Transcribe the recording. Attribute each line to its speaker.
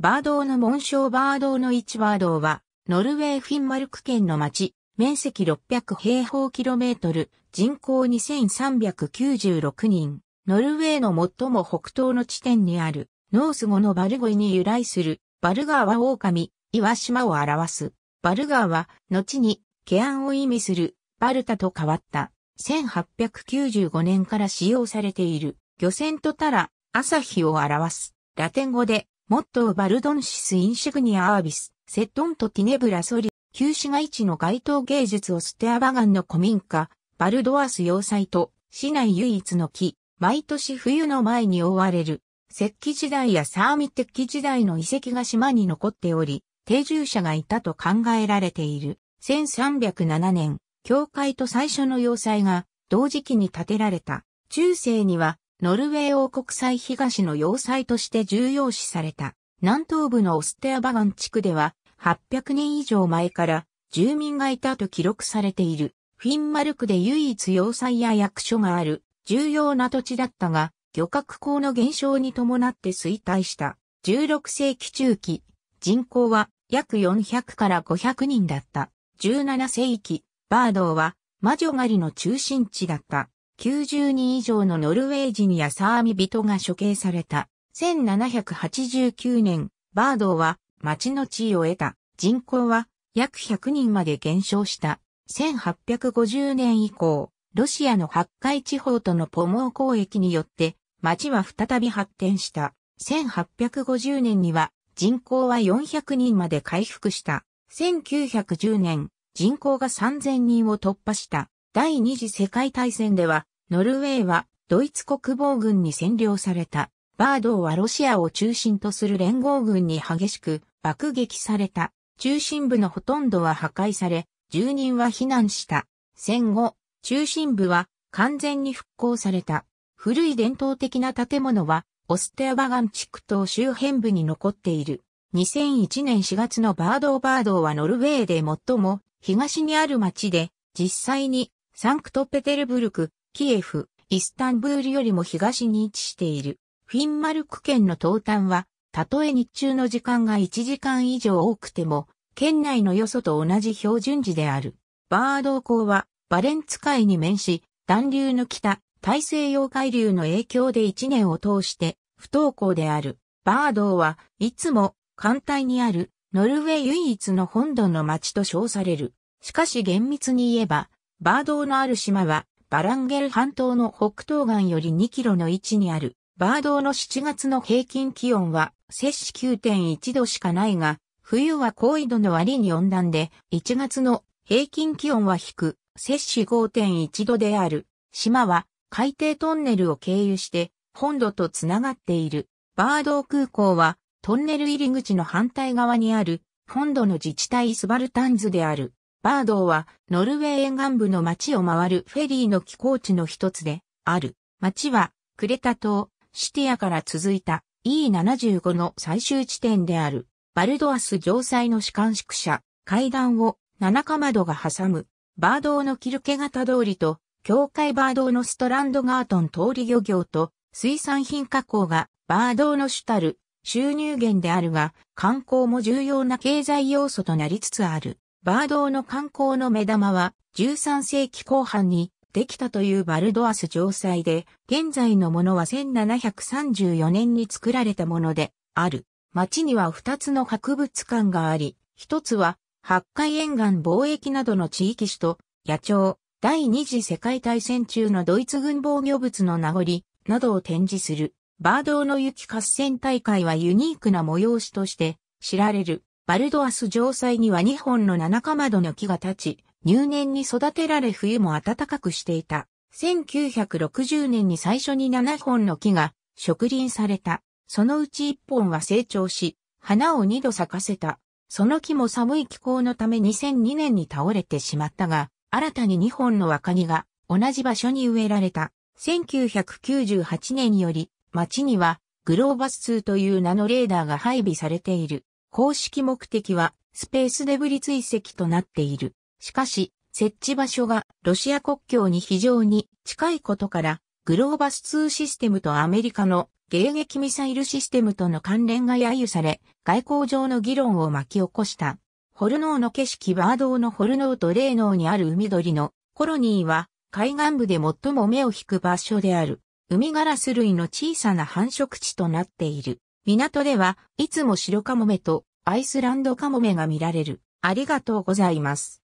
Speaker 1: バードーの紋章バードーの1バードーは、ノルウェーフィンマルク県の町、面積600平方キロメートル、人口2396人、ノルウェーの最も北東の地点にある、ノース語のバルゴイに由来する、バルガーは狼、岩島を表す。バルガーは、後に、ケアンを意味する、バルタと変わった。1895年から使用されている、漁船とたら、朝日を表す。ラテン語で、モットーバルドンシスインシグニアアービス、セットントティネブラソリ、旧市街地の街頭芸術をステアバガンの古民家、バルドアス要塞と、市内唯一の木、毎年冬の前に覆われる、石器時代やサーミテッキ時代の遺跡が島に残っており、定住者がいたと考えられている。1307年、教会と最初の要塞が同時期に建てられた。中世にはノルウェー王国際東の要塞として重要視された、南東部のオステアバガン地区では、800年以上前から住民がいたと記録されている。フィンマルクで唯一要塞や役所がある重要な土地だったが、漁獲港の減少に伴って衰退した。16世紀中期、人口は約400から500人だった。17世紀、バードーは魔女狩りの中心地だった。90人以上のノルウェー人やサーミ人が処刑された。1789年、バードーは町の地位を得た。人口は約100人まで減少した。1850年以降、ロシアの八海地方とのポモー交易によって町は再び発展した。1850年には人口は400人まで回復した。1910年、人口が3000人を突破した。第二次世界大戦では、ノルウェーはドイツ国防軍に占領された。バードーはロシアを中心とする連合軍に激しく爆撃された。中心部のほとんどは破壊され、住人は避難した。戦後、中心部は完全に復興された。古い伝統的な建物は、オステアバガン地区と周辺部に残っている。2001年4月のバードーバードーはノルウェーで最も東にある町で、実際にサンクトペテルブルク、キエフ、イスタンブールよりも東に位置している。フィンマルク県の東端は、たとえ日中の時間が1時間以上多くても、県内のよそと同じ標準時である。バード港は、バレンツ海に面し、暖流の北、大西洋海流の影響で一年を通して、不登校である。バードーは、いつも、艦隊にある、ノルウェー唯一の本土の町と称される。しかし厳密に言えば、バードーのある島は、バランゲル半島の北東岸より2キロの位置にある、バードーの7月の平均気温は、摂氏9.1度しかないが、冬は高緯度の割に温暖で、1月の平均気温は低く、摂氏5.1度である。島は海底トンネルを経由して本土とつながっている。バードー空港はトンネル入り口の反対側にある本土の自治体スバルタンズである。バードーはノルウェー沿岸部の町を回るフェリーの寄港地の一つである。町はクレタ島、シティアから続いた E75 の最終地点であるバルドアス城塞の士官宿舎、階段を七か窓が挟むバードーのキルケ型通りと境界バードーのストランドガートン通り漁業と水産品加工がバードーの主たる収入源であるが観光も重要な経済要素となりつつある。バードの観光の目玉は13世紀後半にできたというバルドアス城塞で、現在のものは1734年に作られたものである。町には2つの博物館があり、1つは八海沿岸貿易などの地域史と野鳥、第二次世界大戦中のドイツ軍防御物の名残などを展示する。バードの雪合戦大会はユニークな催しとして知られる。バルドアス城塞には2本の七かまどの木が立ち、入念に育てられ冬も暖かくしていた。1960年に最初に7本の木が植林された。そのうち1本は成長し、花を2度咲かせた。その木も寒い気候のため2002年に倒れてしまったが、新たに2本の若木が同じ場所に植えられた。1998年により、町にはグローバス2という名のレーダーが配備されている。公式目的はスペースデブリ追跡となっている。しかし、設置場所がロシア国境に非常に近いことから、グローバス2システムとアメリカの迎撃ミサイルシステムとの関連が揶揄され、外交上の議論を巻き起こした。ホルノーの景色バードのホルノーとレーノーにある海鳥のコロニーは海岸部で最も目を引く場所である。海ガラス類の小さな繁殖地となっている。港では、いつも白カモメとアイスランドカモメが見られる。ありがとうございます。